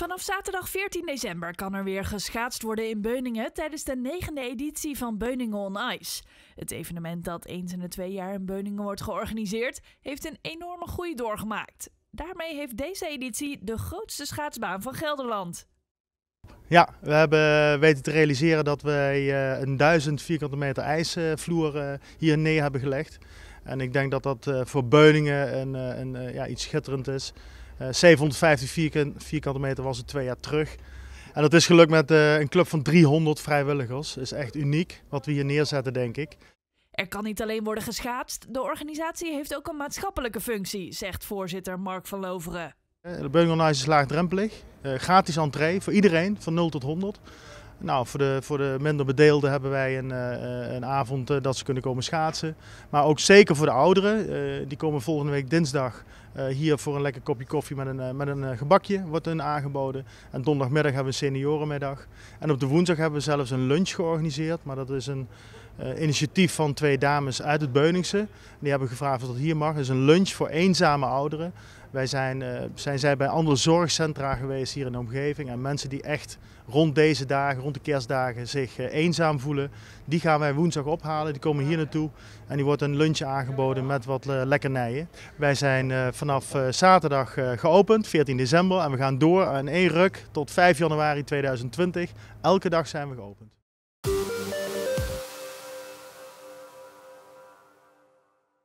Vanaf zaterdag 14 december kan er weer geschaatst worden in Beuningen tijdens de negende editie van Beuningen on Ice. Het evenement dat eens in de twee jaar in Beuningen wordt georganiseerd, heeft een enorme groei doorgemaakt. Daarmee heeft deze editie de grootste schaatsbaan van Gelderland. Ja, we hebben weten te realiseren dat wij eh, een duizend vierkante meter ijsvloer eh, hier neer hebben gelegd. En ik denk dat dat eh, voor Beuningen een, een ja, iets schitterend is. 750 eh, vierkant, vierkante meter was het twee jaar terug. En dat is gelukt met eh, een club van 300 vrijwilligers. is echt uniek wat we hier neerzetten, denk ik. Er kan niet alleen worden geschaatst, de organisatie heeft ook een maatschappelijke functie, zegt voorzitter Mark van Loveren. Eh, de Nice is laagdrempelig, gratis entree voor iedereen van 0 tot 100. Nou, voor de, voor de minder bedeelden hebben wij een, eh, een avond eh, dat ze kunnen komen schaatsen. Maar ook zeker voor de ouderen. Eh, die komen volgende week dinsdag hier voor een lekker kopje koffie met een, met een gebakje. Wordt hun aangeboden. En donderdagmiddag hebben we een seniorenmiddag. En op de woensdag hebben we zelfs een lunch georganiseerd. Maar dat is een uh, initiatief van twee dames uit het Beuningse. Die hebben gevraagd of dat hier mag. Het is een lunch voor eenzame ouderen. Wij zijn, eh, zijn zij bij andere zorgcentra geweest hier in de omgeving. En mensen die echt rond deze dagen, rond de kerstdagen, zich eh, eenzaam voelen, die gaan wij woensdag ophalen. Die komen hier naartoe en die wordt een lunch aangeboden met wat lekkernijen. Wij zijn vanaf zaterdag geopend, 14 december. En we gaan door aan één ruk tot 5 januari 2020. Elke dag zijn we geopend.